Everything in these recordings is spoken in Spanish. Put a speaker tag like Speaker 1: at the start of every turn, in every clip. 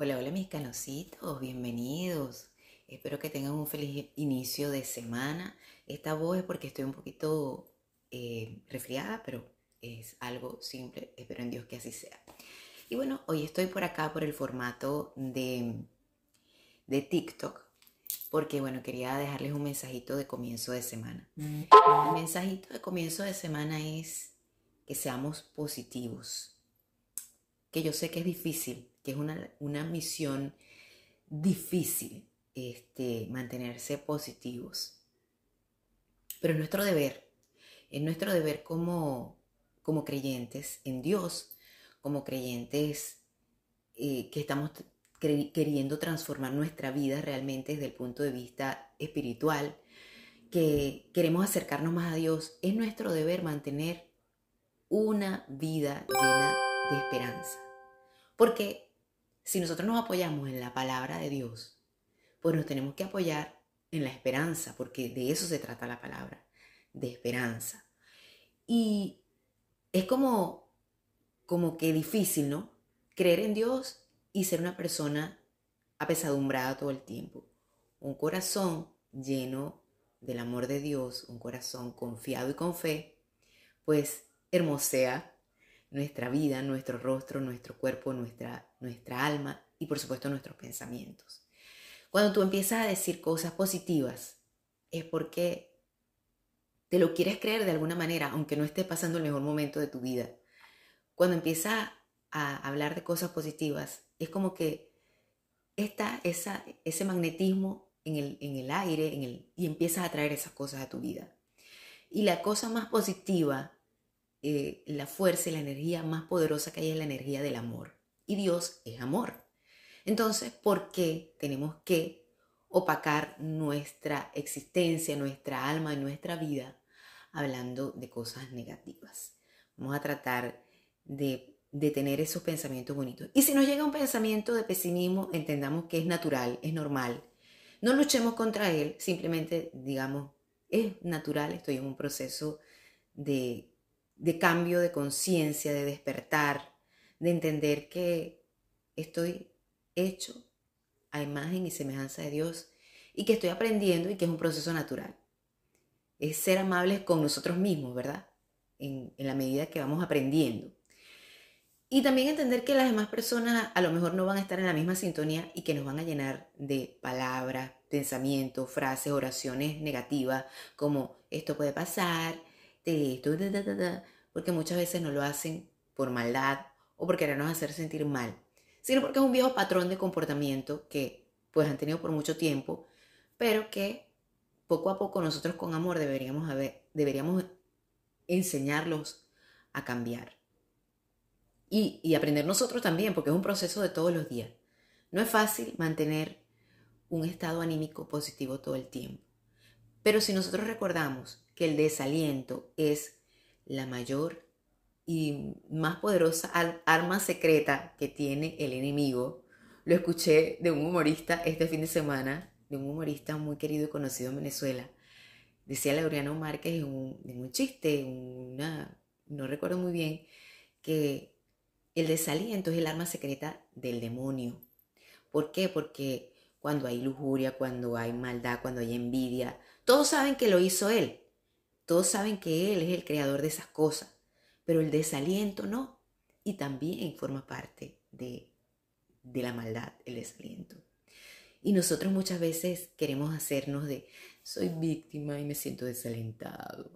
Speaker 1: Hola, hola mis canositos, bienvenidos. Espero que tengan un feliz inicio de semana. Esta voz es porque estoy un poquito eh, resfriada, pero es algo simple. Espero en Dios que así sea. Y bueno, hoy estoy por acá por el formato de, de TikTok, porque bueno, quería dejarles un mensajito de comienzo de semana. El mensajito de comienzo de semana es que seamos positivos, que yo sé que es difícil que es una, misión difícil, este, mantenerse positivos. Pero es nuestro deber, es nuestro deber como, como creyentes en Dios, como creyentes eh, que estamos queriendo transformar nuestra vida realmente desde el punto de vista espiritual, que queremos acercarnos más a Dios, es nuestro deber mantener una vida llena de esperanza. Porque si nosotros nos apoyamos en la palabra de Dios, pues nos tenemos que apoyar en la esperanza, porque de eso se trata la palabra, de esperanza. Y es como, como que difícil, ¿no? Creer en Dios y ser una persona apesadumbrada todo el tiempo. Un corazón lleno del amor de Dios, un corazón confiado y con fe, pues hermosea nuestra vida, nuestro rostro, nuestro cuerpo, nuestra, nuestra alma y por supuesto nuestros pensamientos. Cuando tú empiezas a decir cosas positivas es porque te lo quieres creer de alguna manera, aunque no estés pasando el mejor momento de tu vida. Cuando empiezas a hablar de cosas positivas, es como que está esa, ese magnetismo en el, aire y empiezas a traer esas cosas a tu vida. Y la cosa más positiva eh, la fuerza y la energía más poderosa que hay es la energía del amor. Y Dios es amor. Entonces, ¿por qué tenemos que opacar nuestra existencia, nuestra alma y nuestra vida hablando de cosas negativas? Vamos a tratar de, de tener esos pensamientos bonitos. Y si nos llega un pensamiento de pesimismo, entendamos que es natural, es normal. No luchemos contra él, simplemente digamos, es natural, estoy en un proceso de de cambio de conciencia, de despertar, de entender que estoy hecho a imagen y semejanza de Dios y que estoy aprendiendo y que es un proceso natural. Es ser amables con nosotros mismos, ¿verdad? En, la medida que vamos aprendiendo. Y también entender que las demás personas a lo mejor no van a estar en la misma sintonía y que nos van a llenar de palabras, pensamientos, frases, oraciones negativas como esto puede pasar, este, porque muchas veces no lo hacen por maldad o por querernos hacer sentir mal, sino porque es un viejo patrón de comportamiento que pues han tenido por mucho tiempo, pero que poco a poco nosotros con amor deberíamos, deberíamos enseñarlos a cambiar. Y, y aprender nosotros también, porque es un proceso de todos los días. No es fácil mantener un estado anímico positivo todo el tiempo. Pero si nosotros recordamos que el desaliento es la mayor y más poderosa arma secreta que tiene el enemigo. Lo escuché de un humorista este fin de semana, de un humorista muy querido y conocido en Venezuela. Decía Laureano Márquez en un, en un chiste, una, no recuerdo muy bien, que el desaliento es el arma secreta del demonio. ¿Por qué? Porque cuando hay lujuria, cuando hay maldad, cuando hay envidia, todos saben que lo hizo él, todos saben que Él es el creador de esas cosas, pero el desaliento no. Y también forma parte de, la maldad, el desaliento. Y nosotros muchas veces queremos hacernos de, soy víctima y me siento desalentado.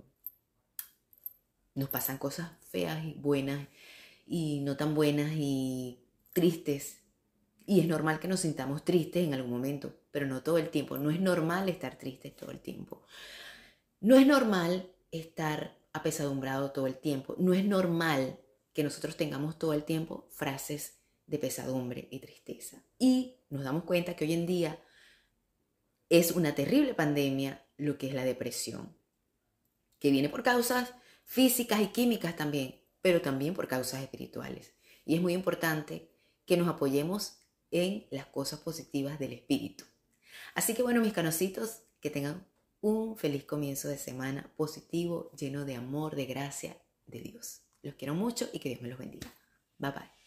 Speaker 1: Nos pasan cosas feas y buenas y no tan buenas y tristes. Y es normal que nos sintamos tristes en algún momento, pero no todo el tiempo. No es normal estar tristes todo el tiempo. No es normal estar apesadumbrado todo el tiempo. No es normal que nosotros tengamos todo el tiempo frases de pesadumbre y tristeza. Y nos damos cuenta que hoy en día es una terrible pandemia lo que es la depresión, que viene por causas físicas y químicas también, pero también por causas espirituales. Y es muy importante que nos apoyemos en las cosas positivas del espíritu. Así que bueno, mis canositos, que tengan un feliz comienzo de semana positivo, lleno de amor, de gracia de Dios. Los quiero mucho y que Dios me los bendiga. Bye bye.